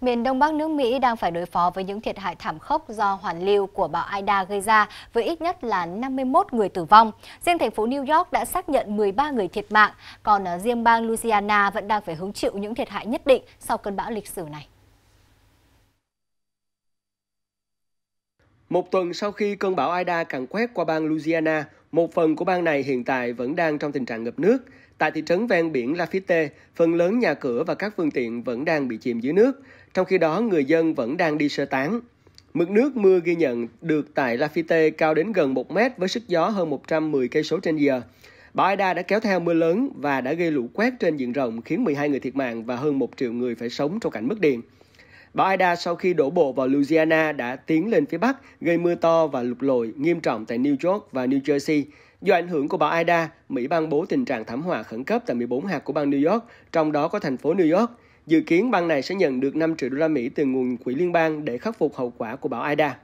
Miền Đông Bắc nước Mỹ đang phải đối phó với những thiệt hại thảm khốc do hoàn lưu của bão Ida gây ra với ít nhất là 51 người tử vong. Riêng thành phố New York đã xác nhận 13 người thiệt mạng, còn ở ờ, riêng bang Louisiana vẫn đang phải hứng chịu những thiệt hại nhất định sau cơn bão lịch sử này. Một tuần sau khi cơn bão Ida càn quét qua bang Louisiana, một phần của bang này hiện tại vẫn đang trong tình trạng ngập nước. Tại thị trấn ven biển Lafite, phần lớn nhà cửa và các phương tiện vẫn đang bị chìm dưới nước, trong khi đó người dân vẫn đang đi sơ tán. Mực nước mưa ghi nhận được tại Lafite cao đến gần 1 mét với sức gió hơn 110 cây số trên giờ. Bão Ida đã kéo theo mưa lớn và đã gây lũ quét trên diện rộng khiến 12 người thiệt mạng và hơn 1 triệu người phải sống trong cảnh mất điện. Bão Ida sau khi đổ bộ vào Louisiana đã tiến lên phía Bắc, gây mưa to và lụt lội nghiêm trọng tại New York và New Jersey. Do ảnh hưởng của bão Ida, Mỹ ban bố tình trạng thảm họa khẩn cấp tại 14 hạt của bang New York, trong đó có thành phố New York. Dự kiến bang này sẽ nhận được 5 triệu đô la Mỹ từ nguồn quỹ liên bang để khắc phục hậu quả của bão Ida.